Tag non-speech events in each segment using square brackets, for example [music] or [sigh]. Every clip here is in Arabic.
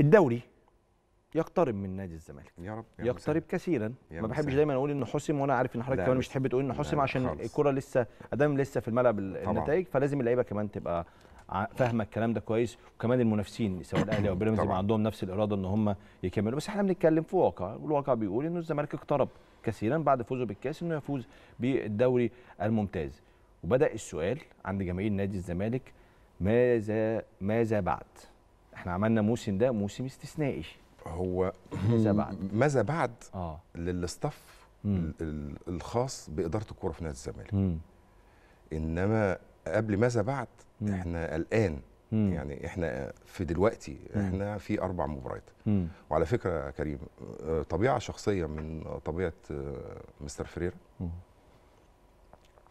الدوري يقترب من نادي الزمالك يا رب يا يقترب مسهل. كثيرا ما بحبش دايما اقول انه حسم وانا عارف ان حضرتك كمان مش تحب تقول انه حسم عشان الكره لسه ادام لسه في الملعب النتائج فلازم اللعيبه كمان تبقى فاهمه الكلام ده كويس وكمان المنافسين سواء الاهلي او بيراميدز يبقى عندهم نفس الاراده ان هم يكملوا بس احنا بنتكلم في واقع والواقع بيقول انه الزمالك اقترب كثيرا بعد فوزه بالكاس انه يفوز بالدوري الممتاز وبدا السؤال عند جماهير نادي الزمالك ماذا ماذا بعد احنا عملنا موسم ده موسم استثنائي هو ماذا بعد ماذا بعد آه. للاستاف الخاص باداره الكوره في نادي الزمالك انما قبل ماذا بعد مم. احنا الان مم. يعني احنا في دلوقتي احنا مم. في اربع مباريات وعلى فكره يا كريم آه، طبيعه شخصيه من طبيعه آه، مستر فريرا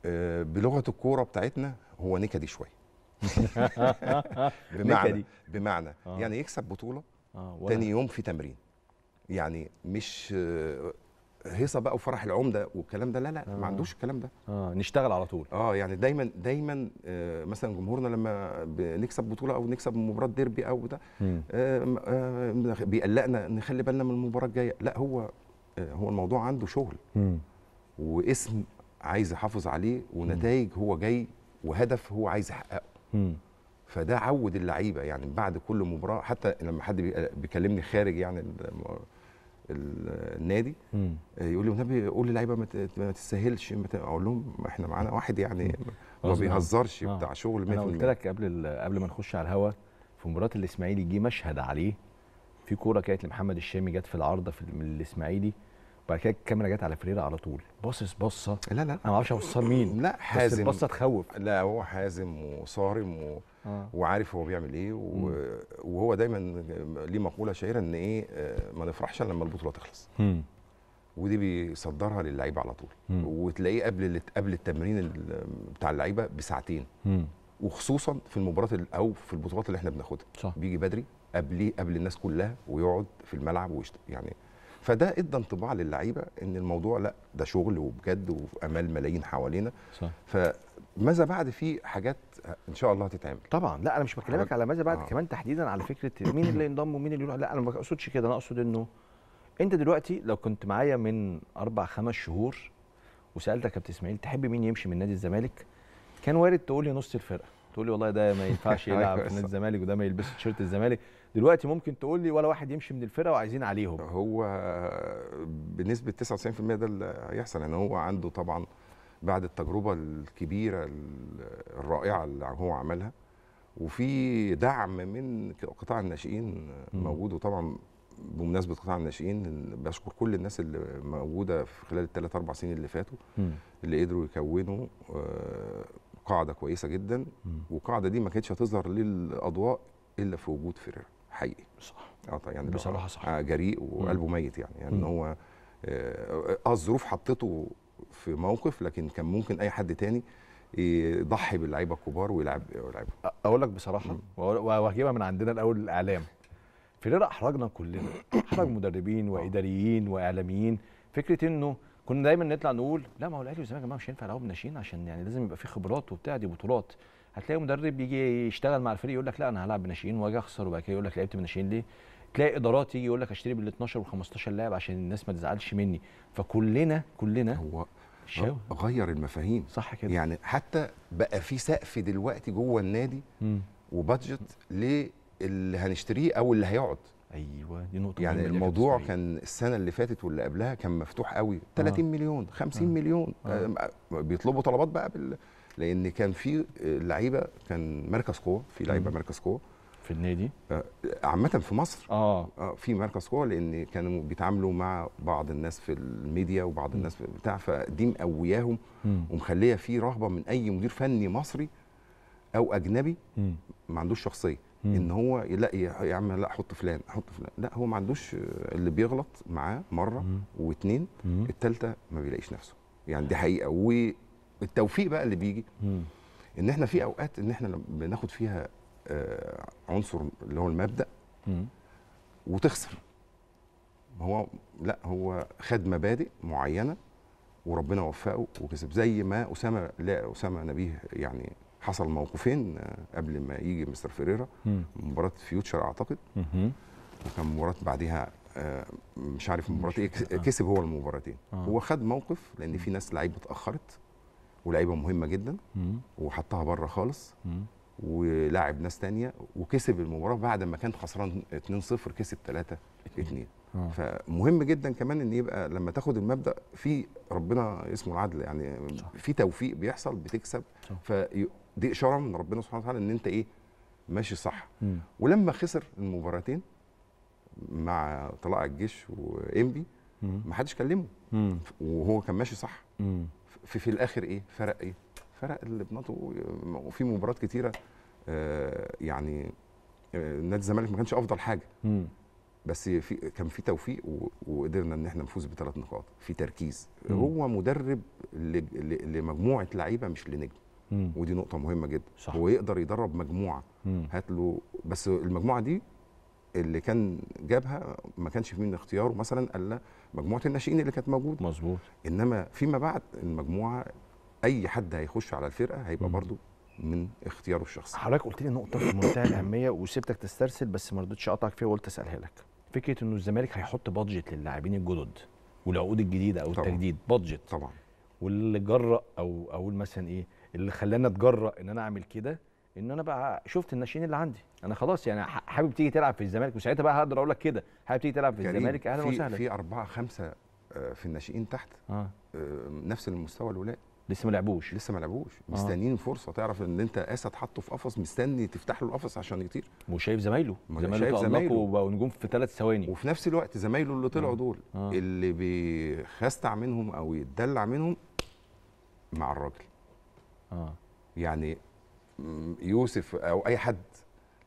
آه، بلغه الكوره بتاعتنا هو نكدي شويه [laughs] بمعنى بمعنى آه. يعني يكسب بطوله آه تاني يوم في تمرين يعني مش آه، هيصه بقى وفرح العمده والكلام ده لا لا آه. ما عندوش الكلام ده اه نشتغل على طول اه يعني دايما دايما آه مثلا جمهورنا لما بنكسب بطوله او نكسب مباراه ديربي او ده آه آه بيقلقنا نخلي بالنا من المباراه الجايه لا هو آه هو الموضوع عنده شغل مم. واسم عايز يحافظ عليه ونتائج هو جاي وهدف هو عايز يحققه فده عود اللعيبه يعني بعد كل مباراه حتى لما حد بيكلمني خارج يعني النادي مم. يقول لي والنبي قول للعيبه ما تستاهلش اقول لهم احنا معانا واحد يعني ما بيهزرش آه. بتاع شغل انا قلت لك قبل قبل ما نخش على الهوا في مباراه الاسماعيلي جه مشهد عليه في كوره كانت لمحمد الشامي جت في العارضه في الاسماعيلي بعد كده الكاميرا جت على فريرة على طول باصص بصه لا لا انا ما اعرفش اوصل مين لا حازم بس البصه تخوف لا هو حازم وصارم و... آه. وعارف هو بيعمل ايه و... وهو دايما ليه مقوله شهيره ان ايه آه، ما نفرحش لما البطوله تخلص مم. ودي بيصدرها للعيبه على طول مم. وتلاقيه قبل قبل التمرين بتاع اللعيبه بساعتين مم. وخصوصا في المباراه او في البطولات اللي احنا بناخدها صح. بيجي بدري قبليه قبل الناس كلها ويقعد في الملعب ويشت... يعني فده ادى انطباع للعيبه ان الموضوع لا ده شغل وبجد وامال ملايين حوالينا صح فماذا بعد في حاجات ان شاء الله هتتعمل طبعا لا انا مش بكلمك على ماذا بعد آه. كمان تحديدا على فكره مين اللي ينضم ومين اللي يروح لا انا ما اقصدش كده انا اقصد انه انت دلوقتي لو كنت معايا من اربع خمس شهور وسالتك يا كابتن اسماعيل تحب مين يمشي من نادي الزمالك كان وارد تقول لي نص الفرقه تقول لي والله ده ما ينفعش [laughs] يلعب أيوة، في نادي الزمالك وده ما يلبسش تيشيرت الزمالك دلوقتي ممكن تقول لي ولا واحد يمشي من الفرقه وعايزين عليهم هو بنسبه 99% ده اللي هيحصل يعني هو عنده طبعا بعد التجربه الكبيره الرائعه اللي هو عملها وفي دعم من قطاع الناشئين موجود وطبعا بمناسبه قطاع الناشئين بشكر كل الناس اللي موجوده في خلال الثلاث اربع سنين اللي فاتوا اللي قدروا يكونوا آه، قاعده كويسه جدا والقاعده دي ما كانتش هتظهر للاضواء الا في وجود فرقه حقيقي صح اه طيب، يعني بصراحه صح آه جريء وقلبه ميت يعني يعني هو آه،, اه الظروف حطته في موقف لكن كان ممكن اي حد تاني يضحي باللعيبه الكبار ويلعب ويلعب اقول لك بصراحه وهجيبها من عندنا الاول الاعلام في ليله احرجنا كلنا احرج [coughs] مدربين آه. واداريين واعلاميين فكره انه كنا دايما نطلع نقول لا ما هو الاهلي والزمالك يا جماعه مش هينفع يلعبوا ناشئين عشان يعني لازم يبقى في خبرات وبتاع دي بطولات هتلاقي مدرب يجي يشتغل مع الفريق يقول لك لا انا هلعب بناشئين واجي اخسر وبعد كده يقول لك لعبت بناشئين ليه؟ تلاقي ادارات يجي يقول لك اشتري بال 12 و 15 لاعب عشان الناس ما تزعلش مني فكلنا كلنا هو شو. غير المفاهيم صح كده يعني حتى بقى في سقف دلوقتي جوه النادي وبادجت للي هنشتريه او اللي هيقعد ايوه دي نقطه يعني الموضوع كان السنه اللي فاتت واللي قبلها كان مفتوح قوي 30 آه. مليون 50 آه. مليون آه. آه. بيطلبوا طلبات بقى بال لان كان في آه، لعيبه كان مركز قوه في لعيبه مركز قوه في النادي آه، عامه في مصر آه. اه, في مركز قوه لان كانوا بيتعاملوا مع بعض الناس في الميديا وبعض الناس في بتاع فدي مقوياهم ومخليه في رهبه من اي مدير فني مصري او اجنبي ما عندوش شخصيه ان هو لا يا عم لا حط فلان حط فلان لا هو ما عندوش اللي بيغلط معاه مره واثنين الثالثه ما بيلاقيش نفسه يعني دي حقيقه التوفيق بقى اللي بيجي مم. ان احنا في اوقات ان احنا بناخد فيها آه، عنصر اللي هو المبدا مم. وتخسر هو لا هو خد مبادئ معينه وربنا وفقه وكسب زي ما اسامه لا اسامه نبيه يعني حصل موقفين آه، قبل ما يجي مستر فيريرا مباراه فيوتشر اعتقد وكان مباراه بعدها آه، مش عارف مباراه ايه كسب هو المباراتين آه. هو خد موقف لان في ناس لعيبه اتاخرت ولاعيبه مهمه جدا وحطها بره خالص ولاعب ناس تانية وكسب المباراه بعد ما كان خسران 2-0 كسب 3 2 آه. فمهم جدا كمان ان يبقى لما تاخد المبدا في ربنا اسمه العدل يعني في توفيق بيحصل بتكسب فدي اشاره من ربنا سبحانه وتعالى ان انت ايه ماشي صح ولما خسر المباراتين مع طلائع الجيش وانبي ما حدش كلمه وهو كان ماشي صح في, في الاخر ايه فرق ايه فرق لبناته وفي مباريات كتيره آه يعني آه، نادي الزمالك ما كانش افضل حاجه م. بس في كان في توفيق وقدرنا ان احنا نفوز بثلاث نقاط في تركيز م. هو مدرب لمجموعه لعيبه مش لنجم م. ودي نقطه مهمه جدا صح. هو يقدر يدرب مجموعه هات له بس المجموعه دي اللي كان جابها ما كانش في من اختياره مثلا الا مجموعه الناشئين اللي كانت موجوده مظبوط انما فيما بعد المجموعه اي حد هيخش على الفرقه هيبقى برضو من اختياره الشخصي حضرتك قلت لي نقطه في منتهى الاهميه وسبتك تسترسل بس ما رضيتش اقطعك فيها وقلت اسالها لك فكره انه الزمالك هيحط بادجت للاعبين الجدد والعقود الجديده او طبعًا. التجديد بادجت طبعا واللي جرأ او اقول مثلا ايه اللي خلاني اتجرأ ان انا اعمل كده ان انا بقى شفت الناشئين اللي عندي انا خلاص يعني حابب تيجي تلعب في الزمالك وساعتها بقى هقدر اقول لك كده حابب تيجي تلعب في الزمالك اهلا وسهلا في اربعه خمسه آه، في الناشئين تحت آه. آه، نفس المستوى الاولاد لسه ما لعبوش لسه ما لعبوش آه. مستنيين فرصه تعرف ان انت قاسه تحطه في قفص مستني تفتح له القفص عشان يطير وشايف زمايله زمايله شايف زمايله وبقوا نجوم في ثلاث ثواني وفي نفس الوقت زمايله اللي طلعوا آه. دول آه. اللي بيخستع منهم او يتدلع منهم مع الراجل اه يعني يوسف او اي حد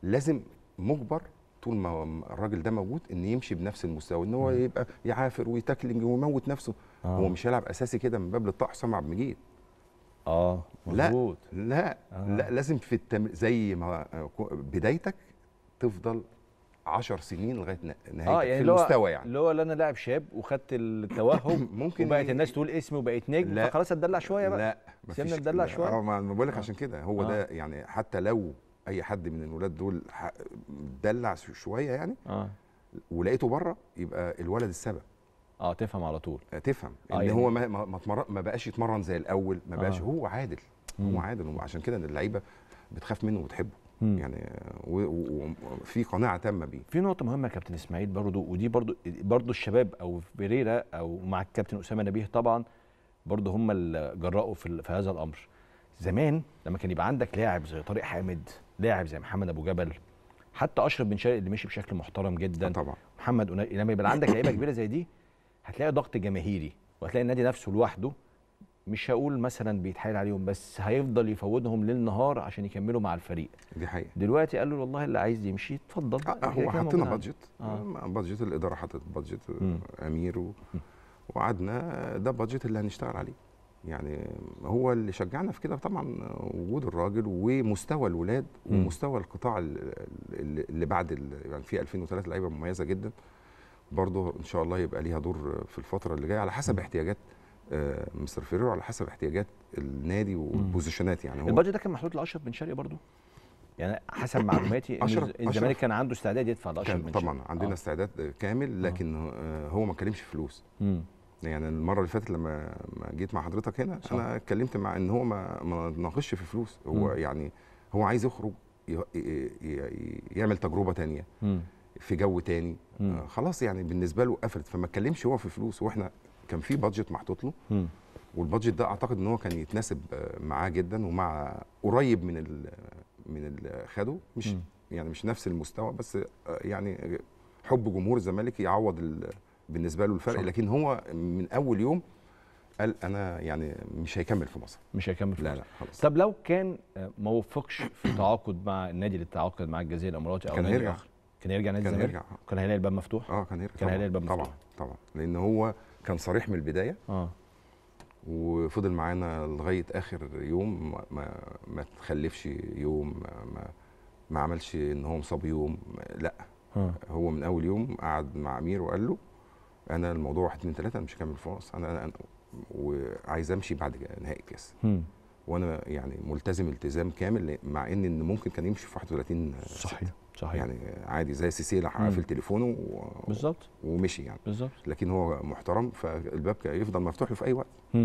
لازم مجبر طول ما الراجل ده موجود ان يمشي بنفس المستوى ان هو يبقى يعافر ويتاكلنج ويموت نفسه آه. هو مش هيلعب اساسي كده من باب للطاح سامع المجيد اه مظبوط لا لا, آه. لا لازم في التم... زي ما بدايتك تفضل 10 سنين لغايه نهايه آه يعني في المستوى يعني اللي هو اللي انا لاعب شاب وخدت التوهم [coughs] ممكن وبقت الناس تقول اسمي وبقيت نجم فخلاص اتدلع شويه بقى لا سيبنا اتدلع شويه اه ما بقول لك آه عشان كده هو آه ده يعني حتى لو اي حد من الولاد دول اتدلع شويه يعني آه ولقيته بره يبقى الولد السبب اه تفهم على طول آه، تفهم آه ان يعني هو ما ما, ما بقاش يتمرن زي الاول ما بقاش آه هو عادل هو عادل وعشان كده اللعيبه بتخاف منه وتحبه مم. يعني وفي قناعه تامه بيه في نقطه مهمه يا كابتن اسماعيل برضو ودي برضو برضو الشباب او بيريرا او مع الكابتن اسامه نبيه طبعا برضو هم اللي جرأوا في, في هذا الامر زمان لما كان يبقى عندك لاعب زي طارق حامد لاعب زي محمد ابو جبل حتى اشرف بن شرقي اللي مشي بشكل محترم جدا آه، طبعا محمد لما يبقى عندك لعيبه كبيره زي دي هتلاقي ضغط جماهيري وهتلاقي النادي نفسه لوحده مش هقول مثلا بيتحايل عليهم بس هيفضل يفوضهم للنهار عشان يكملوا مع الفريق دي حقيقه دلوقتي قالوا والله اللي عايز يمشي اتفضل آه هو حطينا بادجت آه. بادجت الاداره حطت بادجت امير و... وقعدنا ده بادجت اللي هنشتغل عليه يعني هو اللي شجعنا في كده طبعا وجود الراجل ومستوى الولاد ومستوى القطاع اللي بعد يعني في 2003 لعيبه مميزه جدا برضه ان شاء الله يبقى ليها دور في الفتره اللي جايه على حسب احتياجات آه، مستر فيريرو على حسب احتياجات النادي والبوزيشنات يعني هو البادجت ده كان محدود لاشرف بن شرقي برضه يعني حسب معلوماتي [coughs] الزمالك كان عنده استعداد يدفع لاشرف بن شرقي طبعا عندنا آه. استعداد كامل آه. لكن آه. هو ما كلمش فلوس م. يعني المره اللي فاتت لما جيت مع حضرتك هنا آه. انا اتكلمت مع ان هو ما ما ناقشش في فلوس هو م. يعني هو عايز يخرج يعمل تجربه ثانيه في جو تاني آه خلاص يعني بالنسبه له قفلت فما اتكلمش هو في فلوس واحنا كان في بادجت محطوط له والبادجت ده اعتقد ان هو كان يتناسب آه، معاه جدا ومع قريب من الـ من اللي خده مش م. يعني مش نفس المستوى بس آه، يعني حب جمهور الزمالك يعوض بالنسبه له الفرق صح. لكن هو من اول يوم قال انا يعني مش هيكمل في مصر مش هيكمل في لا مصر لا خلاص طب لو كان آه، ما وفقش في تعاقد مع النادي اللي تعاقد مع الجزيره الاماراتي او كان هيرجع كان هيرجع نادي الزمالك كان هيرجع كان هيلاقي الباب مفتوح اه كان هيرجع كان هيلاقي الباب مفتوح طبعا طبعا لان هو كان صريح من البدايه اه وفضل معانا لغايه اخر يوم ما ما تخلفش يوم ما ما عملش ان هو مصاب يوم لا آه. هو من اول يوم قعد مع امير وقال له انا الموضوع 1 2 3 انا مش هكمل فرص انا, أنا, أنا وعايز امشي بعد نهائي الكاس وانا يعني ملتزم التزام كامل مع ان ممكن كان يمشي في 31 صحيح صحيح يعني عادي زي سيسي راح قافل تليفونه و... بالظبط ومشي يعني بالظبط لكن هو محترم فالباب يفضل مفتوح له في اي وقت